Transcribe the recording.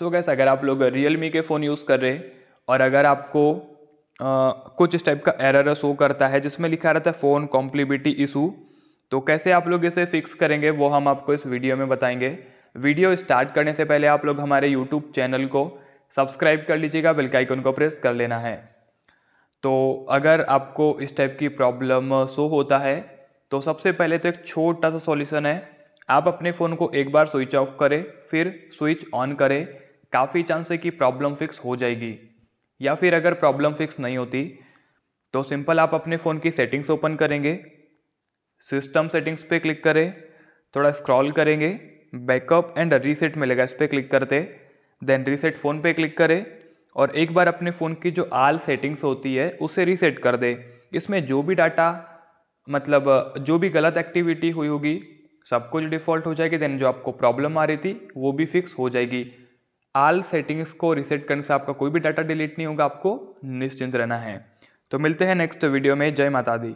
सो so gas अगर आप लोग रियलमी के फ़ोन यूज़ कर रहे और अगर आपको आ, कुछ इस टाइप का एरर शो करता है जिसमें लिखा रहता है फ़ोन कॉम्प्लीबिटी इशू तो कैसे आप लोग इसे फिक्स करेंगे वो हम आपको इस वीडियो में बताएंगे वीडियो स्टार्ट करने से पहले आप लोग हमारे यूट्यूब चैनल को सब्सक्राइब कर लीजिएगा बेल आइकन को प्रेस कर लेना है तो अगर आपको इस टाइप की प्रॉब्लम शो होता है तो सबसे पहले तो एक छोटा सा सॉल्यूशन है आप अपने फ़ोन को एक बार स्विच ऑफ करें फिर स्विच ऑन करें काफ़ी चांस है कि प्रॉब्लम फिक्स हो जाएगी या फिर अगर प्रॉब्लम फिक्स नहीं होती तो सिंपल आप अपने फ़ोन की सेटिंग्स ओपन करेंगे सिस्टम सेटिंग्स पे क्लिक करें थोड़ा स्क्रॉल करेंगे बैकअप एंड रीसेट मिलेगा इस पर क्लिक करते देन रीसेट फ़ोन पे क्लिक करें और एक बार अपने फ़ोन की जो आल सेटिंग्स होती है उसे रीसेट कर दे इसमें जो भी डाटा मतलब जो भी गलत एक्टिविटी हुई होगी सब कुछ डिफ़ॉल्ट हो जाएगी देन जो आपको प्रॉब्लम आ रही थी वो भी फिक्स हो जाएगी आल सेटिंग्स को रिसेट करने से आपका कोई भी डाटा डिलीट नहीं होगा आपको निश्चिंत रहना है तो मिलते हैं नेक्स्ट वीडियो में जय माता दी